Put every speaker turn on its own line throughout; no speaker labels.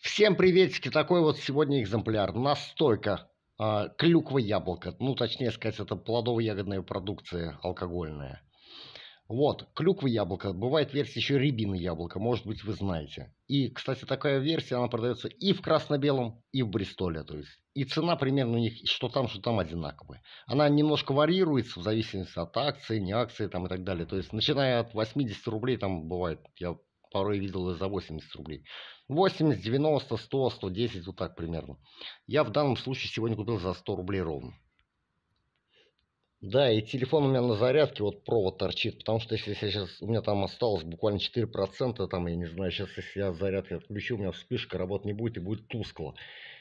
Всем приветики, такой вот сегодня экземпляр, настойка, э, клюква яблоко, ну точнее сказать, это плодово-ягодная продукция алкогольная. Вот, клюква яблоко, бывает версия еще рябины яблоко, может быть вы знаете. И, кстати, такая версия, она продается и в красно-белом, и в Бристоле, то есть. И цена примерно у них, что там, что там одинаковая. Она немножко варьируется в зависимости от акции, не акции там и так далее. То есть, начиная от 80 рублей, там бывает, я порой видел и за 80 рублей. 80, 90, 100, 110, вот так примерно. Я в данном случае сегодня купил за 100 рублей ровно. Да, и телефон у меня на зарядке, вот провод торчит, потому что если я сейчас, у меня там осталось буквально 4%, там, я не знаю, сейчас если я зарядки отключу, у меня вспышка, работать не будет и будет тускло.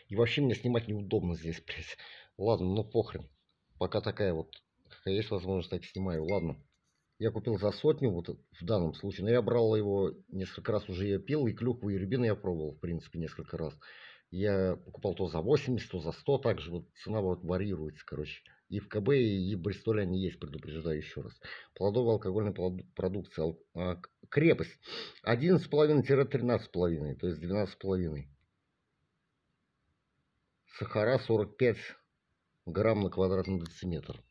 И вообще мне снимать неудобно здесь, блядь. Ладно, ну похрен. Пока такая вот, какая есть возможность, так снимаю, ладно я купил за сотню, вот э, в данном случае, но я брал его несколько раз, уже я пил, и клюкву, и рябину я пробовал, в принципе, несколько раз. Я покупал то за 80, то за 100, также вот цена вот варьируется, короче. И в КБ, и в Бристоле они есть, предупреждаю еще раз. Плодовая алкогольная продукция, ал, а, крепость 11,5-13,5, то есть 12,5. Сахара 45 грамм на квадратный дециметр.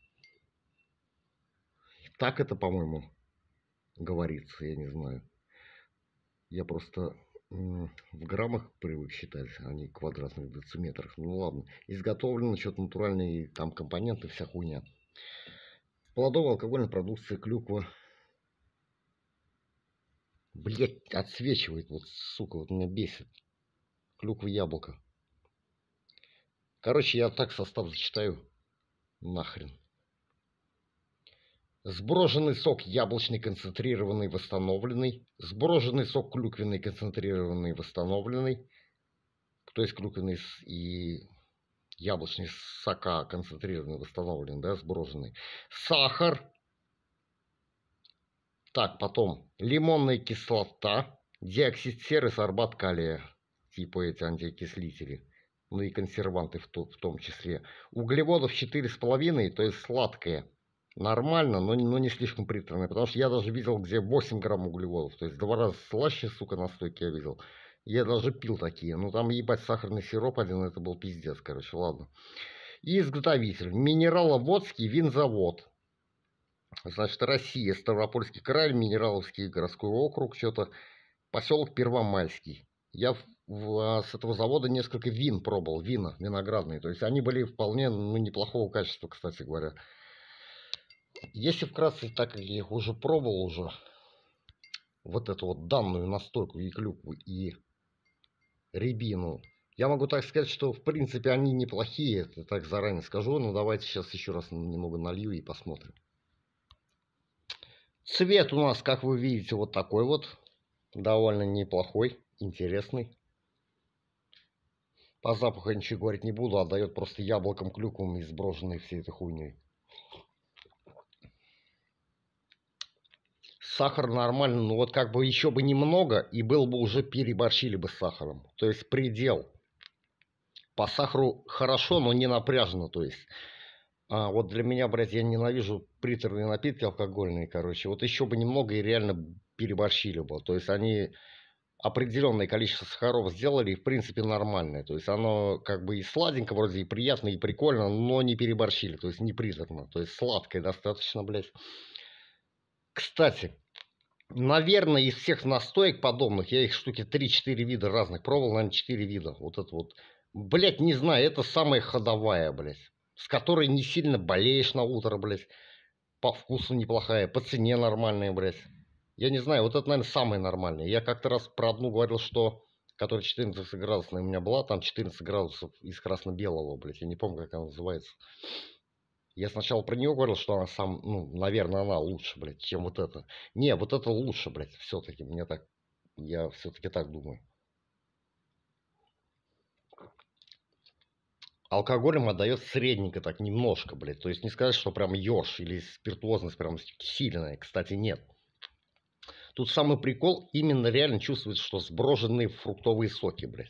Так это, по-моему, говорится, я не знаю. Я просто в граммах привык считать, а не квадратных дециметрах. Ну ладно. Изготовлено что-то натуральные там компоненты, вся хуйня. Плодовая алкогольная продукция, клюква. Блять, отсвечивает, вот сука, вот меня бесит. Клюква, яблоко. Короче, я так состав зачитаю. Нахрен сброженный сок яблочный концентрированный восстановленный, сброженный сок клюквенный концентрированный восстановленный, то есть клюквенный и яблочный сока концентрированный восстановленный, да, сброженный, сахар, так, потом лимонная кислота, диоксид серы, сорбат калия, типа эти антиокислители, ну и консерванты в, то, в том числе. Углеводов 4,5, то есть сладкое – нормально, но, но не слишком приторное. Потому что я даже видел, где 8 грамм углеводов. То есть два раза слаще, сука, настойки я видел. Я даже пил такие. Ну там ебать сахарный сироп один, это был пиздец, короче, ладно. И изготовитель. Минераловодский винзавод. Значит, Россия, Ставропольский край, Минераловский городской округ, что-то поселок Первомайский. Я в, в, а, с этого завода несколько вин пробовал, вина виноградные. То есть они были вполне ну, неплохого качества, кстати говоря. Если вкратце, так как я их уже пробовал уже, вот эту вот данную настойку и клюкву и рябину, я могу так сказать, что в принципе они неплохие, это так заранее скажу, но ну, давайте сейчас еще раз немного налью и посмотрим. Цвет у нас, как вы видите, вот такой вот, довольно неплохой, интересный. По запаху я ничего говорить не буду, отдает просто яблоком, клюквам и сброженной всей этой хуйней. сахар нормально, но ну, вот как бы еще бы немного, и был бы уже переборщили бы с сахаром. То есть предел. По сахару хорошо, но не напряжно, то есть. А вот для меня, блядь, я ненавижу приторные напитки алкогольные, короче. Вот еще бы немного и реально переборщили бы. То есть они определенное количество сахаров сделали, и в принципе нормальное. То есть оно как бы и сладенько вроде, и приятно, и прикольно, но не переборщили, то есть не приторно. То есть сладкое достаточно, блядь. Кстати, Наверное, из всех настоек подобных, я их штуки 3-4 вида разных пробовал, наверное, 4 вида. Вот это вот. Блять, не знаю, это самая ходовая, блядь. С которой не сильно болеешь на утро, блядь. По вкусу неплохая, по цене нормальная, блядь. Я не знаю, вот это, наверное, самое нормальное. Я как-то раз про одну говорил, что которая 14 градусная у меня была, там 14 градусов из красно-белого, блядь. Я не помню, как она называется. Я сначала про нее говорил, что она сам, ну, наверное, она лучше, блядь, чем вот это. Не, вот это лучше, блядь, все-таки, мне так, я все-таки так думаю. алкоголем отдает средненько так, немножко, блядь. То есть не сказать, что прям еж или спиртуозность прям сильная. Кстати, нет. Тут самый прикол, именно реально чувствуется, что сброженные фруктовые соки, блядь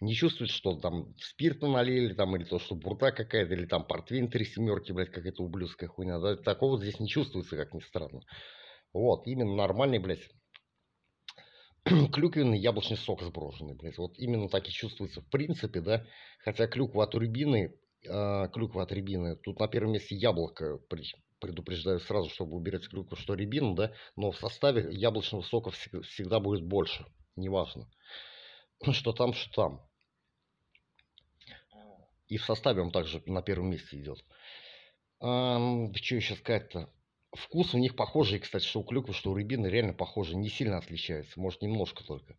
не чувствует, что там спирта налили, там, или то, что бурта какая-то, или там портвейн три семерки, блядь, какая-то ублюдская хуйня. Да, такого здесь не чувствуется, как ни странно. Вот, именно нормальный, блядь, клюквенный яблочный сок сброшенный, блядь. Вот именно так и чувствуется в принципе, да. Хотя клюква от рябины, э, клюква от рябины, тут на первом месте яблоко, предупреждаю сразу, чтобы уберете клюкву, что рябину, да, но в составе яблочного сока всегда будет больше, неважно. Что там, что там. И в составе он также на первом месте идет. А, что еще сказать-то? Вкус у них похожий, кстати, что у клюквы, что у рябины реально похожи, не сильно отличается, может немножко только.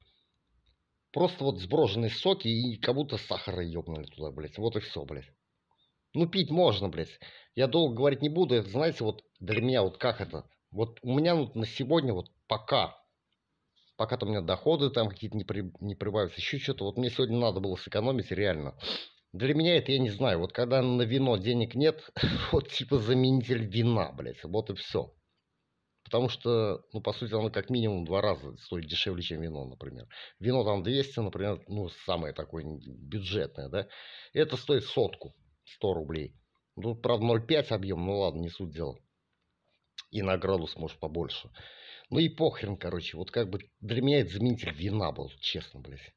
Просто вот сброженные соки и как будто сахара ебнули туда, блядь. Вот и все, блядь. Ну, пить можно, блядь. Я долго говорить не буду, это, знаете, вот для меня вот как это. Вот у меня вот на сегодня вот пока, пока-то у меня доходы там какие-то не, при, не прибавятся, еще что-то. Вот мне сегодня надо было сэкономить реально. Для меня это я не знаю. Вот когда на вино денег нет, вот типа заменитель вина, блядь. Вот и все. Потому что, ну, по сути, оно как минимум два раза стоит дешевле, чем вино, например. Вино там 200, например, ну, самое такое бюджетное, да. Это стоит сотку, 100 рублей. Ну, правда, 0,5 объем, ну ладно, не суть дела. И на градус, может, побольше. Ну и похрен, короче. Вот как бы для меня это заменитель вина был, честно, блядь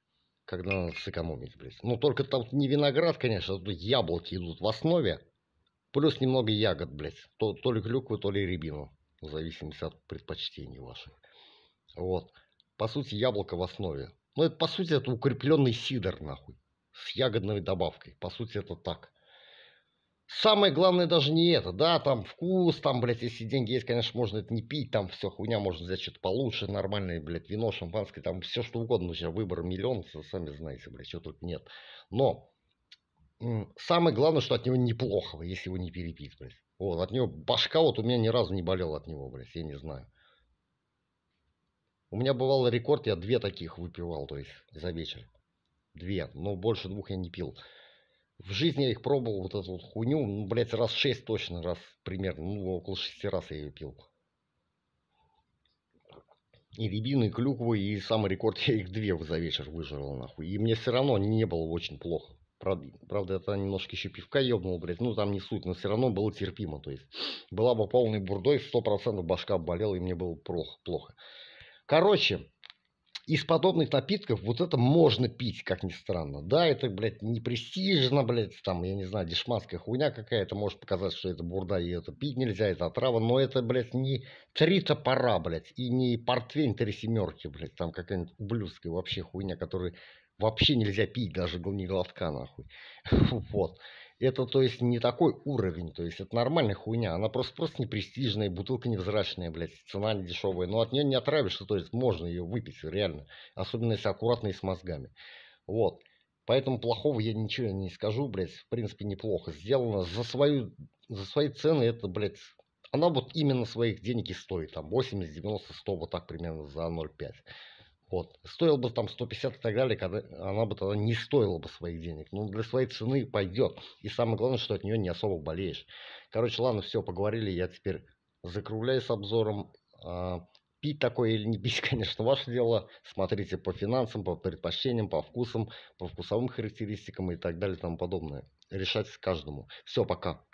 когда надо сэкономить, блядь. Ну, только там не виноград, конечно, тут яблоки идут в основе, плюс немного ягод, блядь. То, то ли клюквы, то ли рябину, в зависимости от предпочтений ваших. Вот. По сути, яблоко в основе. Ну, это, по сути, это укрепленный сидр, нахуй, с ягодной добавкой. По сути, это так. Самое главное даже не это, да, там вкус, там, блядь, если деньги есть, конечно, можно это не пить, там все хуйня, можно взять что-то получше, нормальное, блядь, вино, шампанское, там все что угодно, у тебя выбор миллион, сами знаете, блядь, что тут нет. Но самое главное, что от него неплохо, если его не перепить, блядь. Вот, от него башка вот у меня ни разу не болела от него, блядь, я не знаю. У меня бывало рекорд, я две таких выпивал, то есть, за вечер. Две, но больше двух я не пил. В жизни я их пробовал, вот эту вот хуйню, ну, блядь, раз шесть точно, раз примерно, ну, около шести раз я ее пил. И рябины, и клюквы, и самый рекорд, я их две за вечер выжрал, нахуй. И мне все равно не было очень плохо. Правда, это немножко еще пивка ебнул, блядь. Ну, там не суть, но все равно было терпимо. То есть, была бы полной бурдой, 100% башка болела, и мне было плохо. плохо. Короче, из подобных напитков вот это можно пить, как ни странно. Да, это, блядь, не престижно, блядь, там, я не знаю, дешманская хуйня какая-то, может показать, что это бурда, и это пить нельзя, это отрава, но это, блядь, не три топора, блядь, и не портвейн три семерки, блядь, там какая-нибудь ублюдская вообще хуйня, которая вообще нельзя пить даже не глотка, нахуй. Вот. Это, то есть, не такой уровень, то есть, это нормальная хуйня. Она просто, просто непрестижная, бутылка невзрачная, блядь, цена не дешевая. Но от нее не отравишься, то есть, можно ее выпить, реально. Особенно, если аккуратно и с мозгами. Вот. Поэтому плохого я ничего не скажу, блядь, в принципе, неплохо сделано. За, свою, за свои цены это, блядь, она вот именно своих денег и стоит, там, 80, 90, 100, вот так примерно за 0,5. Вот. Стоил бы там 150 и так далее, когда она бы тогда не стоила бы своих денег. Но ну, для своей цены пойдет. И самое главное, что от нее не особо болеешь. Короче, ладно, все, поговорили. Я теперь закругляю с обзором. А, пить такое или не пить, конечно, ваше дело. Смотрите по финансам, по предпочтениям, по вкусам, по вкусовым характеристикам и так далее и тому подобное. Решать каждому. Все, пока.